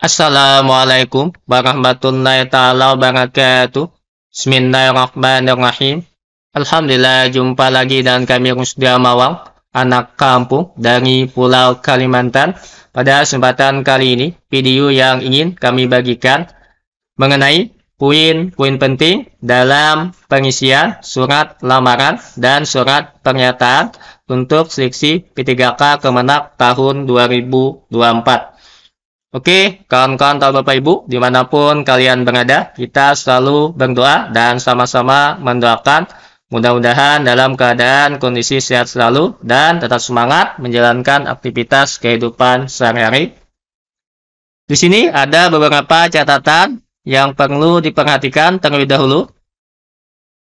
Assalamualaikum warahmatullahi taala wabarakatuh. Bismillahirrahmanirrahim. Alhamdulillah jumpa lagi dan kami sudah Mawang, anak kampung dari Pulau Kalimantan. Pada kesempatan kali ini, video yang ingin kami bagikan mengenai poin-poin penting dalam pengisian surat lamaran dan surat pernyataan untuk seleksi P3K Kemenak tahun 2024. Oke, kawan-kawan atau Bapak Ibu, dimanapun kalian berada, kita selalu berdoa dan sama-sama mendoakan mudah-mudahan dalam keadaan kondisi sehat selalu dan tetap semangat menjalankan aktivitas kehidupan sehari-hari. Di sini ada beberapa catatan yang perlu diperhatikan terlebih dahulu.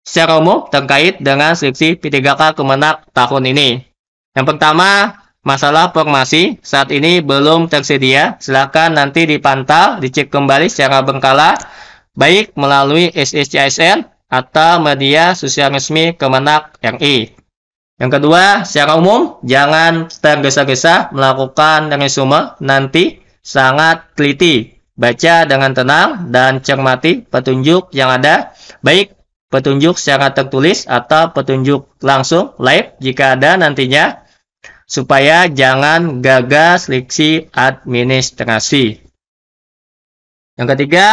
Secara umum terkait dengan skripsi P3K Kemenak tahun ini. Yang pertama, masalah formasi saat ini belum tersedia. Silakan nanti dipantau, dicek kembali secara berkala baik melalui SSCSN atau media sosial resmi Kemenak RI. Yang kedua, secara umum jangan tergesa-gesa melakukan resume nanti sangat teliti. Baca dengan tenang dan cermati petunjuk yang ada, baik petunjuk secara tertulis atau petunjuk langsung live jika ada nantinya supaya jangan gagal seleksi administrasi. Yang ketiga,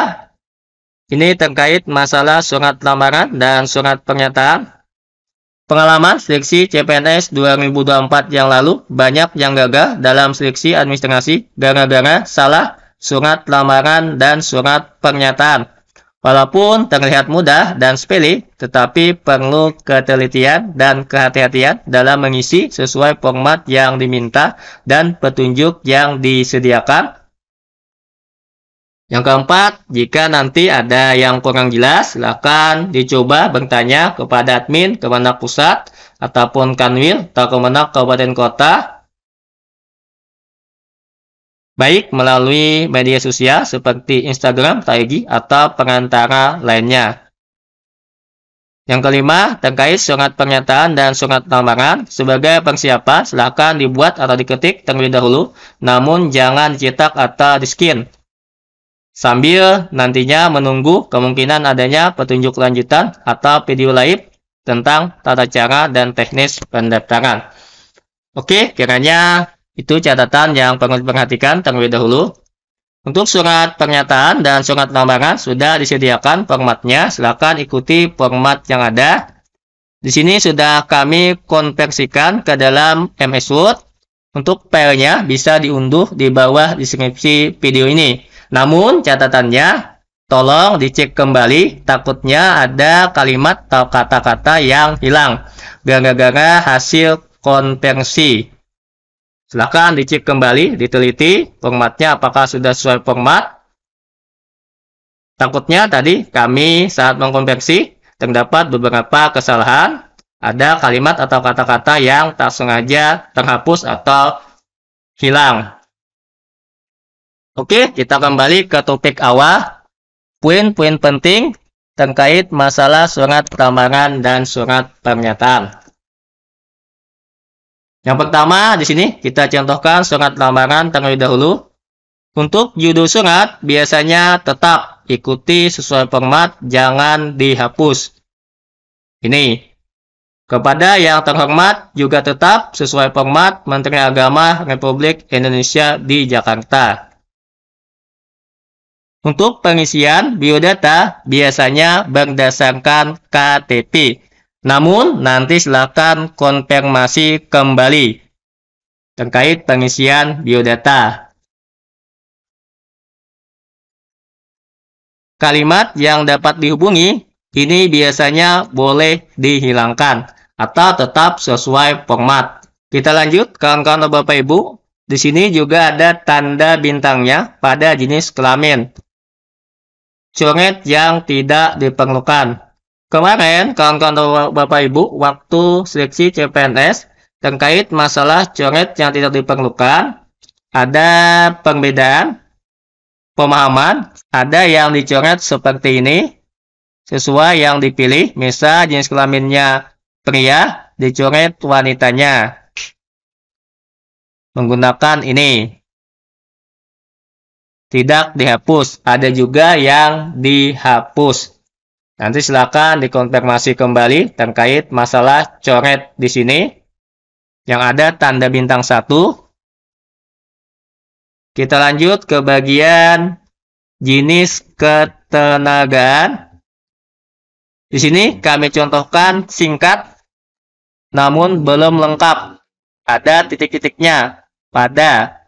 ini terkait masalah surat lamaran dan surat pernyataan. Pengalaman seleksi CPNS 2024 yang lalu banyak yang gagal dalam seleksi administrasi gara-gara salah surat lamaran dan surat pernyataan. Walaupun terlihat mudah dan sepele, tetapi perlu ketelitian dan kehati-hatian dalam mengisi sesuai format yang diminta dan petunjuk yang disediakan. Yang keempat, jika nanti ada yang kurang jelas, silakan dicoba bertanya kepada admin Kemenak Pusat ataupun Kanwil atau Kemenak Kabupaten Kota baik melalui media sosial seperti Instagram, Taigi atau pengantara lainnya. Yang kelima, terkait surat pernyataan dan surat lamaran, sebagai persiapan silakan dibuat atau diketik terlebih dahulu, namun jangan dicetak atau di-skin. Sambil nantinya menunggu kemungkinan adanya petunjuk lanjutan atau video live tentang tata cara dan teknis pendaftaran. Oke, kiranya itu catatan yang perlu diperhatikan terlebih dahulu. Untuk surat pernyataan dan surat lamaran sudah disediakan formatnya. Silakan ikuti format yang ada. Di sini sudah kami konversikan ke dalam MS Word. Untuk filenya bisa diunduh di bawah deskripsi video ini. Namun catatannya tolong dicek kembali takutnya ada kalimat atau kata-kata yang hilang gara-gara hasil konversi. Silahkan dicek kembali, diteliti formatnya apakah sudah sesuai format. Takutnya tadi kami saat mengkonversi terdapat beberapa kesalahan. Ada kalimat atau kata-kata yang tak sengaja terhapus atau hilang. Oke, kita kembali ke topik awal. Poin-poin penting terkait masalah surat pertambangan dan surat pernyataan. Yang pertama di sini kita contohkan surat lamaran terlebih dahulu. Untuk judul surat biasanya tetap ikuti sesuai format, jangan dihapus. Ini. Kepada yang terhormat juga tetap sesuai format Menteri Agama Republik Indonesia di Jakarta. Untuk pengisian biodata biasanya berdasarkan KTP. Namun, nanti silakan konfirmasi kembali terkait pengisian biodata. Kalimat yang dapat dihubungi ini biasanya boleh dihilangkan atau tetap sesuai format. Kita lanjut, kawan-kawan Bapak Ibu. Di sini juga ada tanda bintangnya pada jenis kelamin. Coret yang tidak diperlukan. Kemarin, kawan-kawan Bapak Ibu, waktu seleksi CPNS terkait masalah coret yang tidak diperlukan, ada perbedaan pemahaman, ada yang dicoret seperti ini, sesuai yang dipilih, misal jenis kelaminnya pria, dicoret wanitanya. Menggunakan ini. Tidak dihapus, ada juga yang dihapus. Nanti silakan dikonfirmasi kembali terkait masalah coret di sini yang ada tanda bintang satu. Kita lanjut ke bagian jenis ketenagaan. Di sini kami contohkan singkat namun belum lengkap. Ada titik-titiknya pada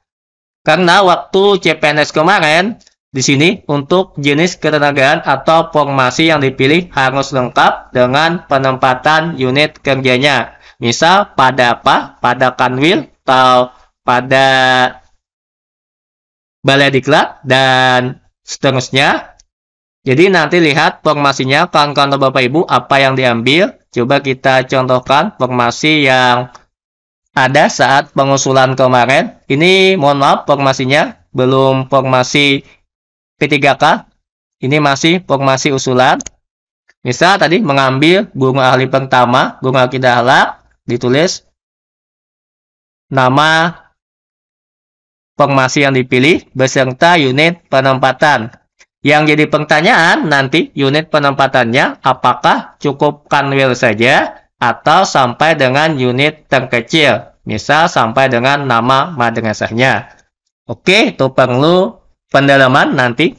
karena waktu CPNS kemarin di sini, untuk jenis ketenagaan atau formasi yang dipilih harus lengkap dengan penempatan unit kerjanya. Misal, pada apa? Pada kanwil atau pada balai diklat dan seterusnya. Jadi nanti lihat formasinya kawan-kawan Bapak Ibu apa yang diambil. Coba kita contohkan formasi yang ada saat pengusulan kemarin. Ini mohon maaf formasinya belum formasi P3K ini masih formasi usulan. Misal tadi mengambil bunga ahli pertama, bunga akidah ditulis nama formasi yang dipilih beserta unit penempatan. Yang jadi pertanyaan nanti unit penempatannya apakah cukup kanwil saja atau sampai dengan unit terkecil. Misal sampai dengan nama madrasahnya. Oke, itu perlu pendalaman nanti?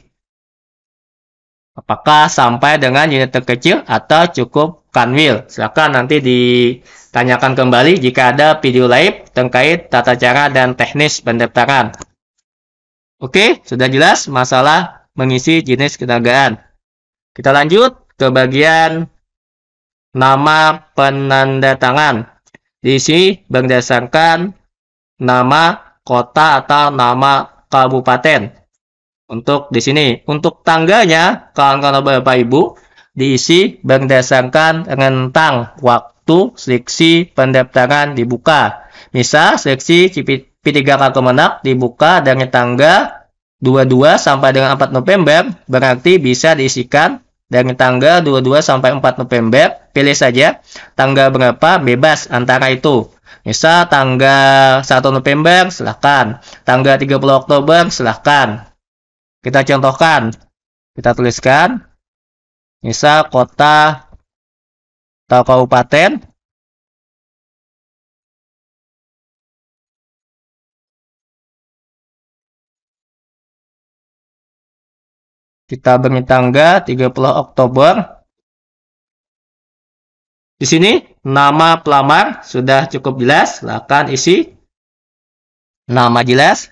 Apakah sampai dengan unit terkecil atau cukup kanwil? Silakan nanti ditanyakan kembali jika ada video live terkait tata cara dan teknis pendaftaran. Oke, sudah jelas masalah mengisi jenis ketenagaan. Kita lanjut ke bagian nama penanda tangan. Diisi berdasarkan nama kota atau nama kabupaten. Untuk di sini, untuk tangganya, kawan-kawan Bapak Ibu, diisi berdasarkan rentang waktu seleksi pendaftaran dibuka. Misal, seleksi P3 Kartu Menak dibuka dari tangga 22 sampai dengan 4 November, berarti bisa diisikan dari tangga 22 sampai 4 November. Pilih saja tangga berapa, bebas antara itu. Misal tanggal 1 November, silahkan. Tanggal 30 Oktober, silahkan. Kita contohkan. Kita tuliskan. Misal kota atau kabupaten. Kita beri tanggal 30 Oktober. Di sini nama pelamar sudah cukup jelas, silakan isi nama jelas,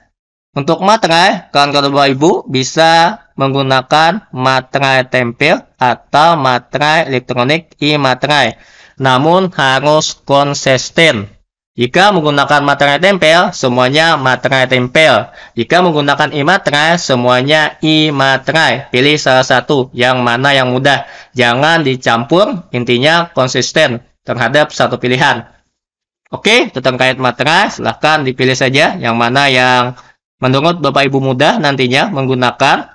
untuk materai, kawan-kawan bapak ibu bisa menggunakan materai tempel atau materai elektronik e-materai. Namun harus konsisten. Jika menggunakan materai tempel, semuanya materai tempel. Jika menggunakan e-materai, semuanya e-materai. Pilih salah satu, yang mana yang mudah. Jangan dicampur, intinya konsisten terhadap satu pilihan. Oke, tentang kait materai, silahkan dipilih saja yang mana yang menurut Bapak Ibu muda nantinya menggunakan.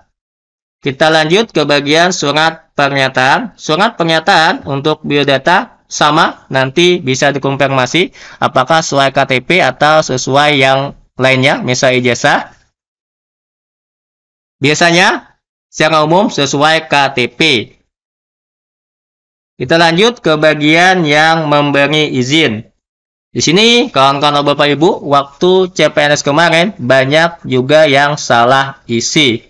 Kita lanjut ke bagian surat pernyataan. Surat pernyataan untuk biodata sama nanti bisa dikonfirmasi apakah sesuai KTP atau sesuai yang lainnya, misal ijazah. Biasanya secara umum sesuai KTP. Kita lanjut ke bagian yang memberi izin. Di sini kawan-kawan Bapak Ibu, waktu CPNS kemarin banyak juga yang salah isi.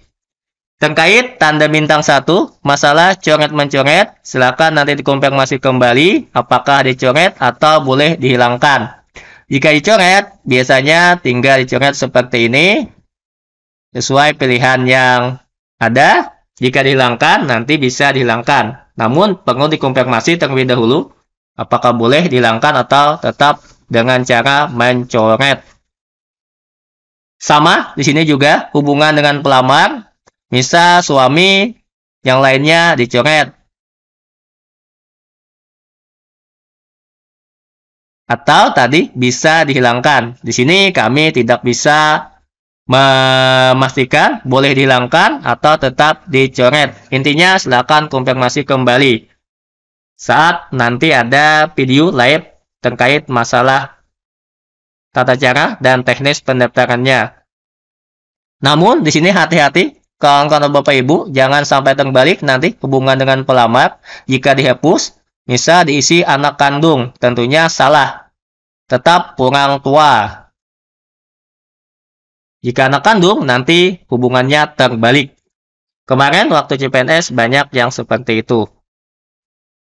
Terkait tanda bintang 1, masalah coret-mencoret, silakan nanti dikonfirmasi kembali apakah dicoret atau boleh dihilangkan. Jika dicoret, biasanya tinggal dicoret seperti ini, sesuai pilihan yang ada. Jika dihilangkan, nanti bisa dihilangkan. Namun, perlu dikonfirmasi terlebih dahulu apakah boleh dihilangkan atau tetap dengan cara mencoret. Sama di sini juga hubungan dengan pelamar, misal suami yang lainnya dicoret. Atau tadi bisa dihilangkan. Di sini kami tidak bisa memastikan boleh dihilangkan atau tetap dicoret. Intinya silakan konfirmasi kembali saat nanti ada video live terkait masalah tata cara dan teknis pendaftarannya. Namun di sini hati-hati kawan-kawan Bapak Ibu jangan sampai terbalik nanti hubungan dengan pelamar jika dihapus bisa diisi anak kandung tentunya salah. Tetap orang tua. Jika anak kandung nanti hubungannya terbalik. Kemarin waktu CPNS banyak yang seperti itu.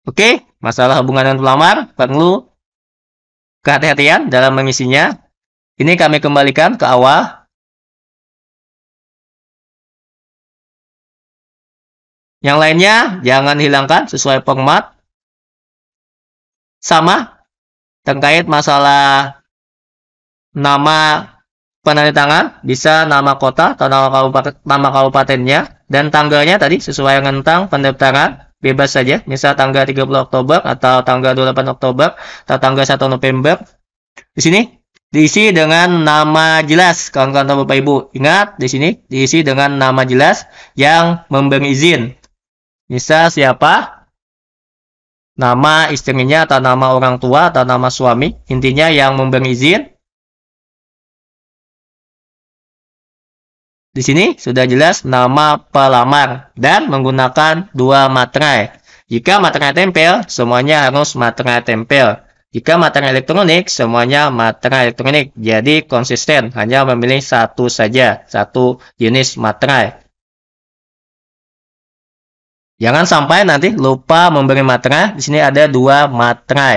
Oke, masalah hubungan dengan pelamar perlu kehati-hatian dalam mengisinya. Ini kami kembalikan ke awal. Yang lainnya jangan hilangkan sesuai format. Sama terkait masalah nama penandatangan bisa nama kota atau nama, kabupaten, nama kabupatennya dan tanggalnya tadi sesuai dengan tentang pendaftaran bebas saja, misal tanggal 30 Oktober atau tanggal 28 Oktober atau tanggal 1 November. Di sini diisi dengan nama jelas kawan-kawan atau Bapak Ibu. Ingat di sini diisi dengan nama jelas yang memberi izin. Misal siapa? Nama istrinya atau nama orang tua atau nama suami, intinya yang memberi izin Di sini sudah jelas nama pelamar dan menggunakan dua materai. Jika materai tempel, semuanya harus materai tempel. Jika materai elektronik, semuanya materai elektronik. Jadi konsisten, hanya memilih satu saja, satu jenis materai. Jangan sampai nanti lupa memberi materai. Di sini ada dua materai.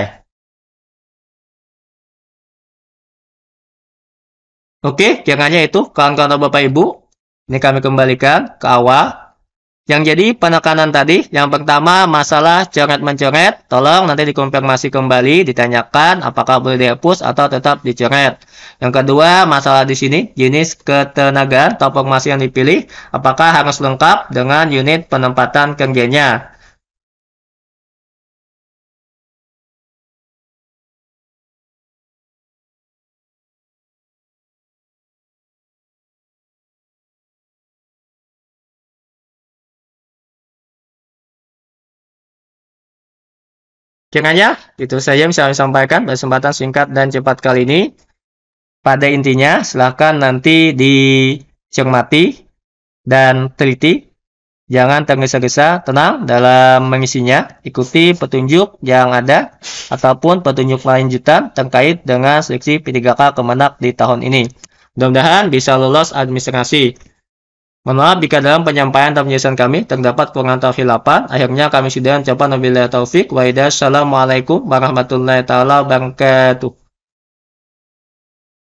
Oke, kiranya itu kawan-kawan Bapak Ibu. Ini kami kembalikan ke awal. Yang jadi penekanan tadi, yang pertama masalah coret-mencoret, tolong nanti dikonfirmasi kembali, ditanyakan apakah boleh dihapus atau tetap dicoret. Yang kedua, masalah di sini, jenis ketenagaan atau masih yang dipilih, apakah harus lengkap dengan unit penempatan kerjanya. Kiranya itu saja yang saya sampaikan pada kesempatan singkat dan cepat kali ini. Pada intinya, silahkan nanti dicermati dan teliti. Jangan tergesa-gesa, tenang dalam mengisinya. Ikuti petunjuk yang ada ataupun petunjuk lanjutan terkait dengan seleksi P3K Kemenak di tahun ini. Mudah-mudahan bisa lolos administrasi. Mohon maaf jika dalam penyampaian dan penjelasan kami terdapat kurang atau khilafah. Akhirnya kami sudah mencoba wabillahi taufik Waalaikumsalam warahmatullahi wabarakatuh.